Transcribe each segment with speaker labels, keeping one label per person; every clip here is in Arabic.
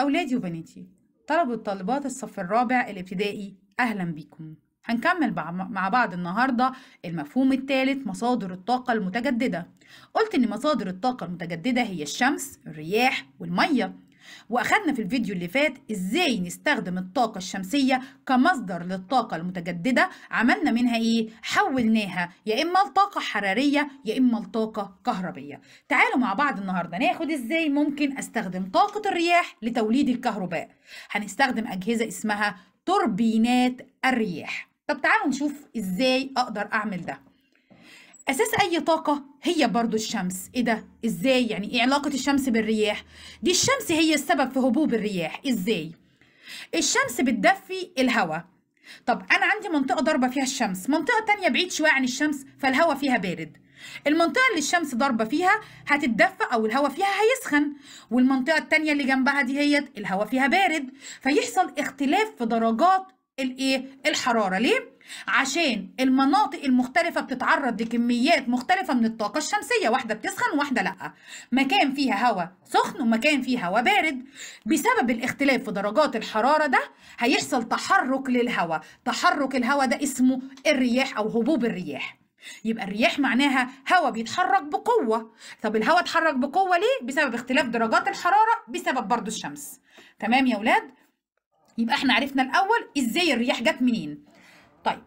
Speaker 1: أولادي وبناتي طلبة طالبات الصف الرابع الابتدائي أهلا بيكم هنكمل مع بعض النهاردة المفهوم الثالث مصادر الطاقة المتجددة قلت إن مصادر الطاقة المتجددة هي الشمس الرياح والمية وأخدنا في الفيديو اللي فات إزاي نستخدم الطاقة الشمسية كمصدر للطاقة المتجددة عملنا منها إيه؟ حولناها يا إما لطاقة حرارية يا إما لطاقة كهربية تعالوا مع بعض النهاردة ناخد إزاي ممكن أستخدم طاقة الرياح لتوليد الكهرباء هنستخدم أجهزة اسمها توربينات الرياح طب تعالوا نشوف إزاي أقدر أعمل ده اساس اي طاقه هي برضو الشمس ايه ده ازاي يعني ايه علاقه الشمس بالرياح دي الشمس هي السبب في هبوب الرياح ازاي الشمس بتدفي الهواء طب انا عندي منطقه ضاربه فيها الشمس منطقه تانية بعيد شويه عن الشمس فالهواء فيها بارد المنطقة اللي الشمس ضاربة فيها هتتدفى أو الهواء فيها هيسخن والمنطقة التانية اللي جنبها دي هي الهواء فيها بارد فيحصل اختلاف في درجات الايه الحراره ليه عشان المناطق المختلفة بتتعرض لكميات مختلفة من الطاقة الشمسية واحدة بتسخن وواحدة لأ مكان فيها هواء سخن ومكان فيه هواء بارد بسبب الاختلاف في درجات الحرارة ده هيحصل تحرك للهواء تحرك الهواء ده اسمه الرياح أو هبوب الرياح يبقى الرياح معناها هواء بيتحرك بقوة طب الهواء اتحرك بقوة ليه؟ بسبب اختلاف درجات الحرارة بسبب برضو الشمس تمام يا ولاد؟ يبقى احنا عرفنا الاول ازاي الرياح جت منين طيب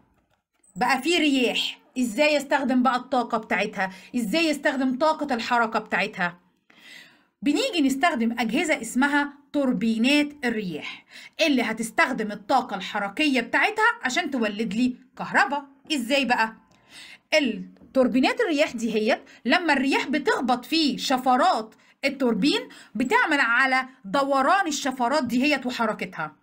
Speaker 1: بقى في رياح ازاي يستخدم بقى الطاقه بتاعتها ازاي يستخدم طاقه الحركه بتاعتها بنيجي نستخدم اجهزه اسمها توربينات الرياح اللي هتستخدم الطاقه الحركيه بتاعتها عشان تولد لي كهرباء ازاي بقى التوربينات الرياح دي هي لما الرياح بتخبط في شفرات التوربين بتعمل على دوران الشفرات دي هي وحركتها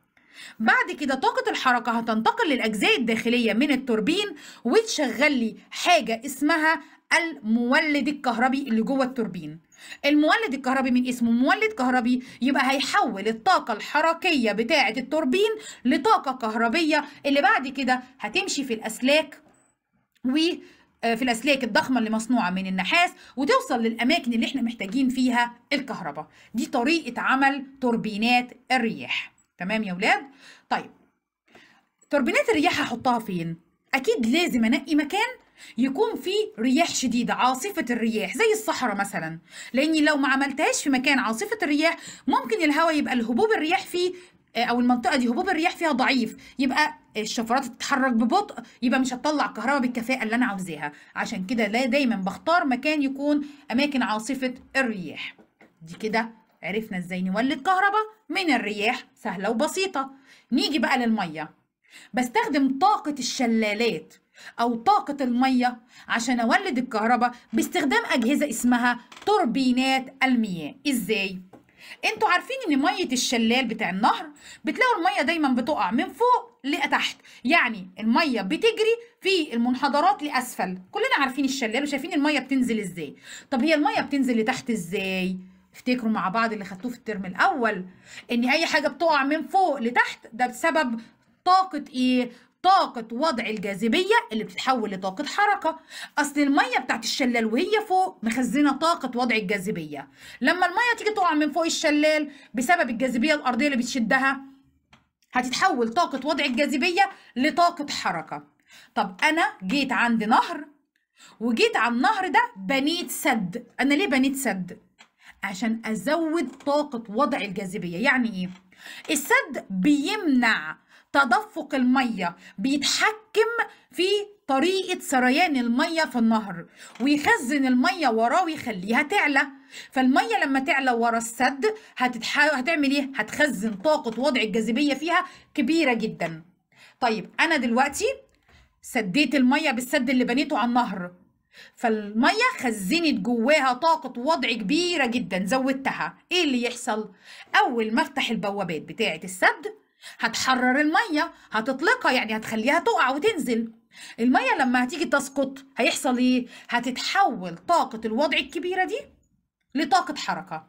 Speaker 1: بعد كده طاقة الحركة هتنتقل للأجزاء الداخلية من التوربين وتشغل لي حاجة اسمها المولد الكهربي اللي جوه التوربين المولد الكهربي من اسمه مولد كهربي يبقى هيحول الطاقة الحركية بتاعة التوربين لطاقة كهربية اللي بعد كده هتمشي في الأسلاك و آه، في الأسلاك الضخمة اللي مصنوعة من النحاس وتوصل للأماكن اللي احنا محتاجين فيها الكهرباء دي طريقة عمل توربينات الرياح تمام يا ولاد طيب توربينات الرياح هحطها فين اكيد لازم انقي مكان يكون فيه رياح شديده عاصفه الرياح زي الصحراء مثلا لاني لو ما عملتهاش في مكان عاصفه الرياح ممكن الهواء يبقى الهبوب الرياح فيه آه، او المنطقه دي هبوب الرياح فيها ضعيف يبقى الشفرات تتحرك ببطء يبقى مش هتطلع كهرباء بالكفاءه اللي انا عاوزاها عشان كده لا دايما بختار مكان يكون اماكن عاصفه الرياح دي كده عرفنا ازاي نولد كهرباء من الرياح سهلة وبسيطة نيجي بقى للمية بستخدم طاقة الشلالات أو طاقة المية عشان أولد الكهرباء باستخدام أجهزة اسمها توربينات المياه إزاي؟ انتوا عارفين ان ميه الشلال بتاع النهر بتلاقوا الميه دايما بتقع من فوق لتحت يعني الميه بتجري في المنحدرات لاسفل كلنا عارفين الشلال وشايفين الميه بتنزل ازاي طب هي الميه بتنزل لتحت ازاي افتكروا مع بعض اللي خدتوه في الترم الاول ان اي حاجه بتقع من فوق لتحت ده بسبب طاقه ايه طاقة وضع الجاذبية اللي بتتحول لطاقة حركة أصل المية بتاعت الشلال وهي فوق مخزنة طاقة وضع الجاذبية لما المية تيجي تقع من فوق الشلال بسبب الجاذبية الأرضية اللي بتشدها هتتحول طاقة وضع الجاذبية لطاقة حركة طب أنا جيت عند نهر وجيت على النهر ده بنيت سد أنا ليه بنيت سد؟ عشان أزود طاقة وضع الجاذبية يعني إيه؟ السد بيمنع تدفق المية بيتحكم في طريقة سريان المية في النهر ويخزن المية وراه ويخليها تعلى فالمية لما تعلى ورا السد هتتح... هتعمل إيه؟ هتخزن طاقة وضع الجاذبية فيها كبيرة جدا طيب أنا دلوقتي سديت المية بالسد اللي بنيته على النهر فالميه خزنت جواها طاقه وضع كبيره جدا زودتها ايه اللي يحصل اول ما افتح البوابات بتاعه السد هتحرر الميه هتطلقها يعني هتخليها تقع وتنزل الميه لما هتيجي تسقط هيحصل ايه هتتحول طاقه الوضع الكبيره دي لطاقه حركه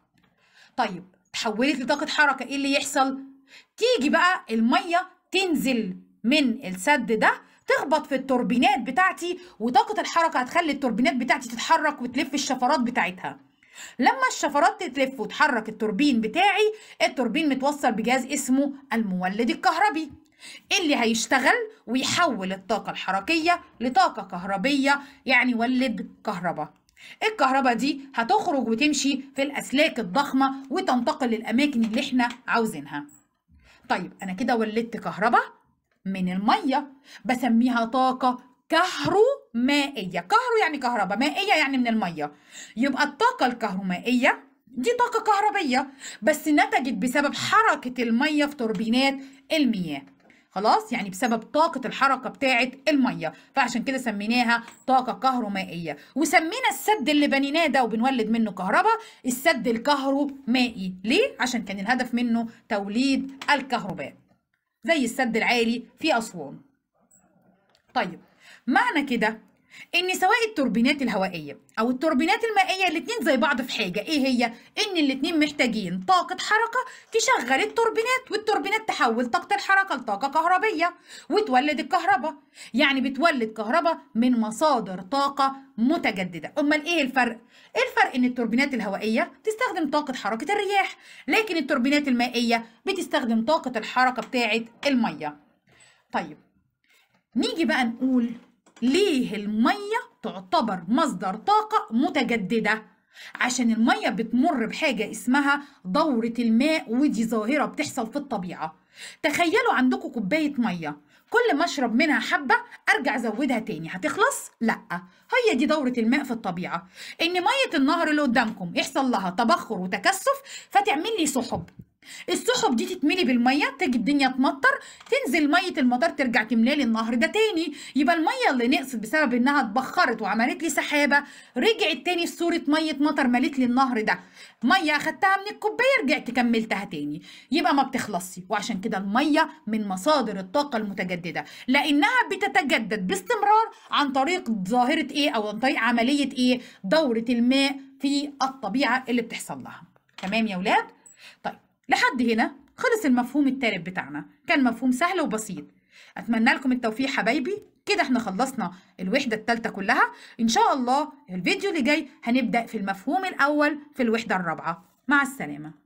Speaker 1: طيب تحولت لطاقه حركه ايه اللي يحصل تيجي بقى الميه تنزل من السد ده تخبط في التوربينات بتاعتي وطاقه الحركه هتخلي التوربينات بتاعتي تتحرك وتلف الشفرات بتاعتها لما الشفرات تتلف وتحرك التوربين بتاعي التوربين متوصل بجهاز اسمه المولد الكهربي اللي هيشتغل ويحول الطاقة الحركية لطاقة كهربية يعني ولد كهرباء الكهرباء دي هتخرج وتمشي في الأسلاك الضخمة وتنتقل للأماكن اللي احنا عاوزينها طيب أنا كده ولدت كهرباء من المية بسميها طاقة كهرومائية كهرو يعني كهرباء مائية يعني من المية يبقى الطاقة الكهرومائية دي طاقة كهربية بس نتجت بسبب حركة المية في توربينات المياه خلاص يعني بسبب طاقة الحركة بتاعة المية فعشان كده سميناها طاقة كهرومائية وسمينا السد اللي بنيناه ده وبنولد منه كهرباء السد الكهرومائي ليه؟ عشان كان الهدف منه توليد الكهرباء زي السد العالي في أسوان طيب معنى كده ان سواء التوربينات الهوائيه او التوربينات المائيه الاثنين زي بعض في حاجه ايه هي ان الاثنين محتاجين طاقه حركه تشغل التوربينات والتوربينات تحول طاقه الحركه لطاقه كهربيه وتولد الكهرباء يعني بتولد كهرباء من مصادر طاقه متجدده امال ايه الفرق الفرق ان التوربينات الهوائيه تستخدم طاقه حركه الرياح لكن التوربينات المائيه بتستخدم طاقه الحركه بتاعه الميه طيب نيجي بقى نقول ليه المية تعتبر مصدر طاقة متجددة عشان المية بتمر بحاجة اسمها دورة الماء ودي ظاهرة بتحصل في الطبيعة تخيلوا عندكم كوباية مية كل ما اشرب منها حبة ارجع ازودها تاني هتخلص؟ لا هي دي دورة الماء في الطبيعة ان مية النهر اللي قدامكم يحصل لها تبخر وتكثف فتعمل لي سحب السحب دي تتملي بالميه تيجي الدنيا تمطر تنزل ميه المطر ترجع تملي لي النهر ده تاني يبقى الميه اللي نقصت بسبب انها اتبخرت وعملت لي سحابه رجعت تاني في صوره ميه مطر مالت لي النهر ده ميه اخدتها من الكوبايه رجعت كملتها تاني يبقى ما بتخلصش وعشان كده الميه من مصادر الطاقه المتجدده لانها بتتجدد باستمرار عن طريق ظاهره ايه او عن طريق عمليه ايه دوره الماء في الطبيعه اللي بتحصل لها تمام يا ولاد طيب لحد هنا خلص المفهوم التالت بتاعنا كان مفهوم سهل وبسيط اتمنى لكم التوفيق حبايبي كده احنا خلصنا الوحده الثالثه كلها ان شاء الله الفيديو اللي جاي هنبدا في المفهوم الاول في الوحده الرابعه مع السلامه